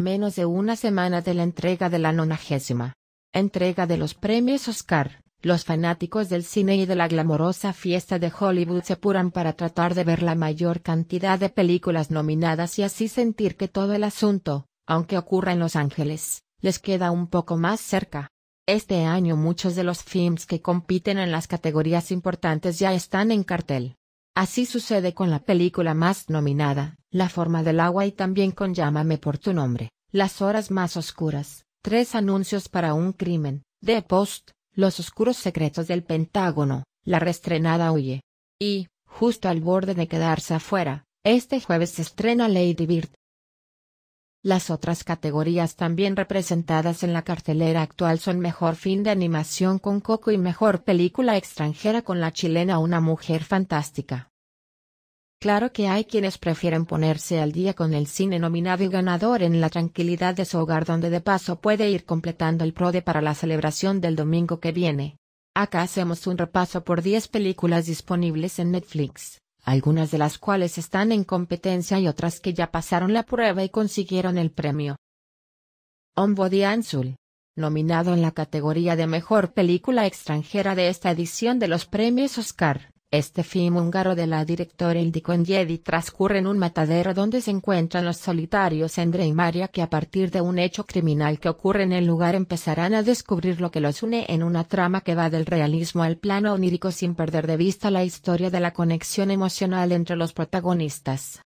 menos de una semana de la entrega de la nonagésima entrega de los premios Oscar, los fanáticos del cine y de la glamorosa fiesta de Hollywood se apuran para tratar de ver la mayor cantidad de películas nominadas y así sentir que todo el asunto, aunque ocurra en Los Ángeles, les queda un poco más cerca. Este año muchos de los films que compiten en las categorías importantes ya están en cartel. Así sucede con la película más nominada, La forma del agua y también con Llámame por tu nombre, Las horas más oscuras, Tres anuncios para un crimen, The Post, Los oscuros secretos del Pentágono, La restrenada huye. Y, justo al borde de quedarse afuera, este jueves se estrena Lady Bird, las otras categorías también representadas en la cartelera actual son Mejor Fin de Animación con Coco y Mejor Película Extranjera con la chilena Una Mujer Fantástica. Claro que hay quienes prefieren ponerse al día con el cine nominado y ganador en la tranquilidad de su hogar donde de paso puede ir completando el PRODE para la celebración del domingo que viene. Acá hacemos un repaso por 10 películas disponibles en Netflix algunas de las cuales están en competencia y otras que ya pasaron la prueba y consiguieron el premio. Ombody Ansul, nominado en la categoría de Mejor Película Extranjera de esta edición de los premios Oscar. Este film húngaro de la directora Ildiko Yedi transcurre en un matadero donde se encuentran los solitarios Endre y Maria que a partir de un hecho criminal que ocurre en el lugar empezarán a descubrir lo que los une en una trama que va del realismo al plano onírico sin perder de vista la historia de la conexión emocional entre los protagonistas.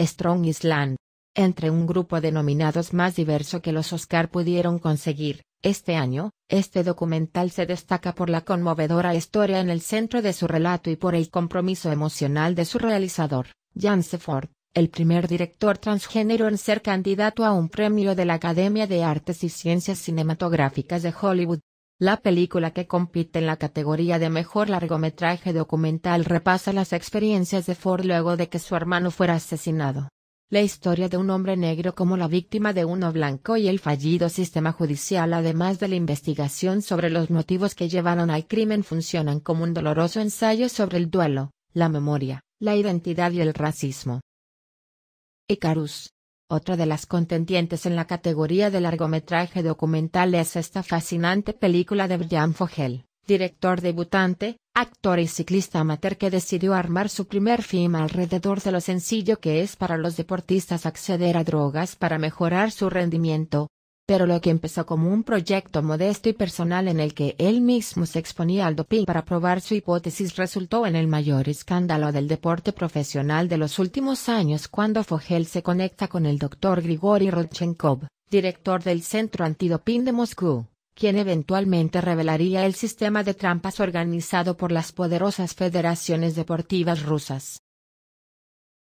Strong Island. Entre un grupo denominados más diverso que los Oscar pudieron conseguir, este año, este documental se destaca por la conmovedora historia en el centro de su relato y por el compromiso emocional de su realizador, Jan Seford, el primer director transgénero en ser candidato a un premio de la Academia de Artes y Ciencias Cinematográficas de Hollywood. La película que compite en la categoría de mejor largometraje documental repasa las experiencias de Ford luego de que su hermano fuera asesinado. La historia de un hombre negro como la víctima de uno blanco y el fallido sistema judicial además de la investigación sobre los motivos que llevaron al crimen funcionan como un doloroso ensayo sobre el duelo, la memoria, la identidad y el racismo. Icarus. Otra de las contendientes en la categoría de largometraje documental es esta fascinante película de Brian Fogel, director debutante, actor y ciclista amateur que decidió armar su primer film alrededor de lo sencillo que es para los deportistas acceder a drogas para mejorar su rendimiento. Pero lo que empezó como un proyecto modesto y personal en el que él mismo se exponía al doping para probar su hipótesis resultó en el mayor escándalo del deporte profesional de los últimos años cuando Fogel se conecta con el doctor Grigori Rodchenkov, director del Centro Antidoping de Moscú quien eventualmente revelaría el sistema de trampas organizado por las poderosas federaciones deportivas rusas.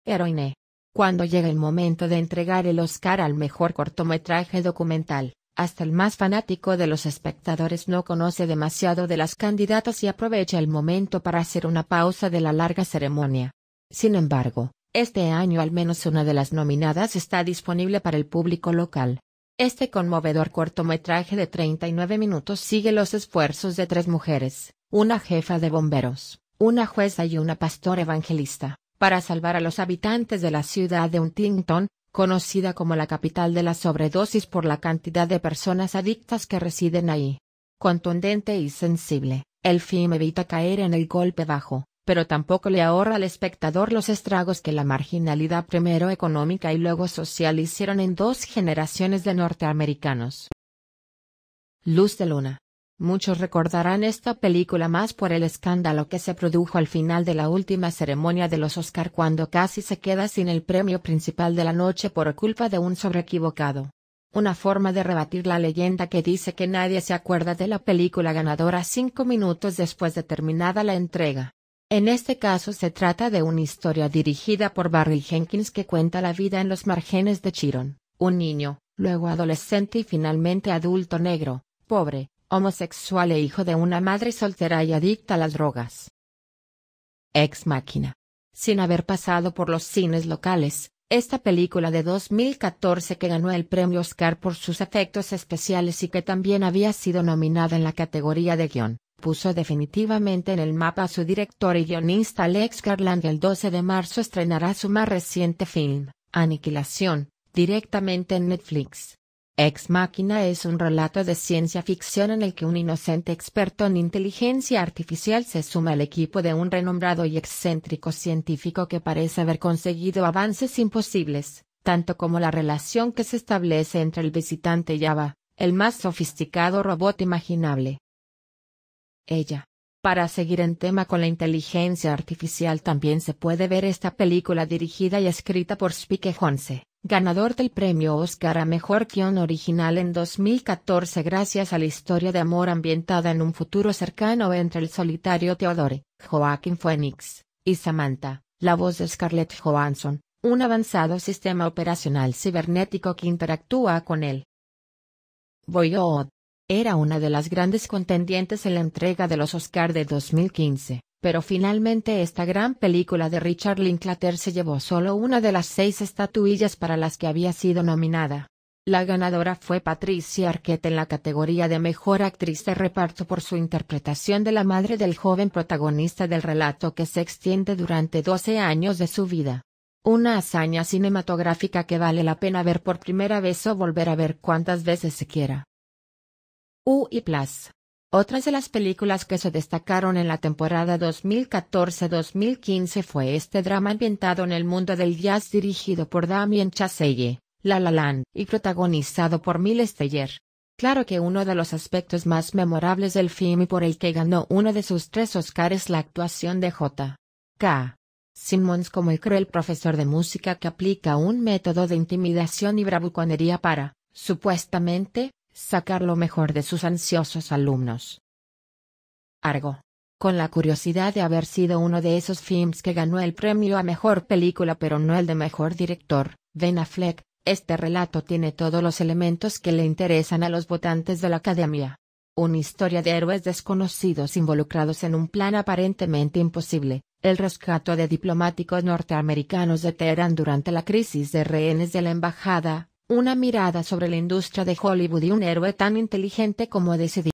Heroine. Cuando llega el momento de entregar el Oscar al mejor cortometraje documental, hasta el más fanático de los espectadores no conoce demasiado de las candidatas y aprovecha el momento para hacer una pausa de la larga ceremonia. Sin embargo, este año al menos una de las nominadas está disponible para el público local. Este conmovedor cortometraje de 39 minutos sigue los esfuerzos de tres mujeres, una jefa de bomberos, una jueza y una pastora evangelista, para salvar a los habitantes de la ciudad de Huntington, conocida como la capital de la sobredosis por la cantidad de personas adictas que residen ahí. Contundente y sensible, el film evita caer en el golpe bajo, pero tampoco le ahorra al espectador los estragos que la marginalidad primero económica y luego social hicieron en dos generaciones de norteamericanos. Luz de Luna. Muchos recordarán esta película más por el escándalo que se produjo al final de la última ceremonia de los Oscar cuando casi se queda sin el premio principal de la noche por culpa de un sobreequivocado una forma de rebatir la leyenda que dice que nadie se acuerda de la película ganadora cinco minutos después de terminada la entrega. En este caso se trata de una historia dirigida por Barry Jenkins que cuenta la vida en los márgenes de Chiron, un niño, luego adolescente y finalmente adulto negro, pobre, homosexual e hijo de una madre soltera y adicta a las drogas. Ex Máquina. Sin haber pasado por los cines locales, esta película de 2014 que ganó el premio Oscar por sus efectos especiales y que también había sido nominada en la categoría de guión, puso definitivamente en el mapa a su director y guionista Alex Garland. El 12 de marzo estrenará su más reciente film, Aniquilación, directamente en Netflix. Ex Máquina es un relato de ciencia ficción en el que un inocente experto en inteligencia artificial se suma al equipo de un renombrado y excéntrico científico que parece haber conseguido avances imposibles, tanto como la relación que se establece entre el visitante y Java, el más sofisticado robot imaginable. Ella. Para seguir en tema con la inteligencia artificial también se puede ver esta película dirigida y escrita por Spike Jonze, ganador del premio Oscar a Mejor Guión Original en 2014 gracias a la historia de amor ambientada en un futuro cercano entre el solitario Theodore, Joaquín Phoenix, y Samantha, la voz de Scarlett Johansson, un avanzado sistema operacional cibernético que interactúa con él. Voyod era una de las grandes contendientes en la entrega de los Oscar de 2015, pero finalmente esta gran película de Richard Linklater se llevó solo una de las seis estatuillas para las que había sido nominada. La ganadora fue Patricia Arquette en la categoría de Mejor Actriz de Reparto por su interpretación de la madre del joven protagonista del relato que se extiende durante 12 años de su vida una hazaña cinematográfica que vale la pena ver por primera vez o volver a ver cuantas veces se quiera. U y Plus. Otras de las películas que se destacaron en la temporada 2014-2015 fue este drama ambientado en el mundo del jazz dirigido por Damien Chazelle, La La Land, y protagonizado por Miles Teller. Claro que uno de los aspectos más memorables del film y por el que ganó uno de sus tres Oscars es la actuación de J. K. Simmons como el cruel profesor de música que aplica un método de intimidación y bravuconería para, supuestamente, sacar lo mejor de sus ansiosos alumnos. Argo. Con la curiosidad de haber sido uno de esos films que ganó el premio a mejor película pero no el de mejor director, Ben Affleck, este relato tiene todos los elementos que le interesan a los votantes de la academia. Una historia de héroes desconocidos involucrados en un plan aparentemente imposible, el rescato de diplomáticos norteamericanos de Teherán durante la crisis de rehenes de la embajada, una mirada sobre la industria de Hollywood y un héroe tan inteligente como decidido.